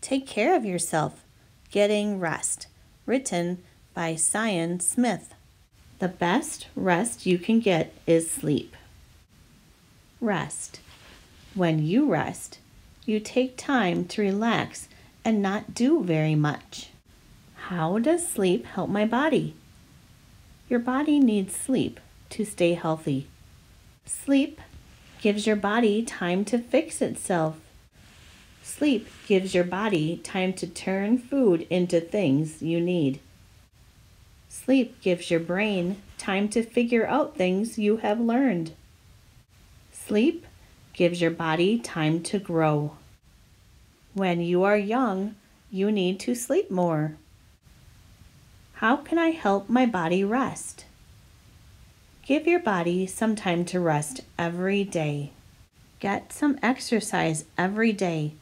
Take Care of Yourself Getting Rest, written by Cyan Smith. The best rest you can get is sleep. Rest. When you rest, you take time to relax and not do very much. How does sleep help my body? Your body needs sleep to stay healthy. Sleep gives your body time to fix itself Sleep gives your body time to turn food into things you need. Sleep gives your brain time to figure out things you have learned. Sleep gives your body time to grow. When you are young, you need to sleep more. How can I help my body rest? Give your body some time to rest every day. Get some exercise every day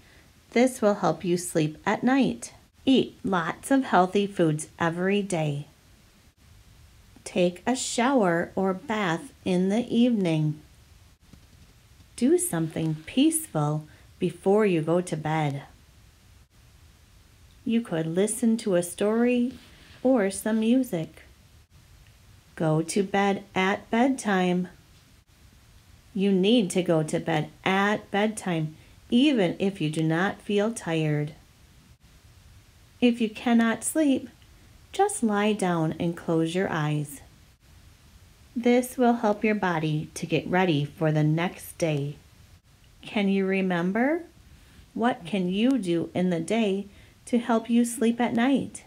this will help you sleep at night. Eat lots of healthy foods every day. Take a shower or bath in the evening. Do something peaceful before you go to bed. You could listen to a story or some music. Go to bed at bedtime. You need to go to bed at bedtime even if you do not feel tired. If you cannot sleep, just lie down and close your eyes. This will help your body to get ready for the next day. Can you remember? What can you do in the day to help you sleep at night?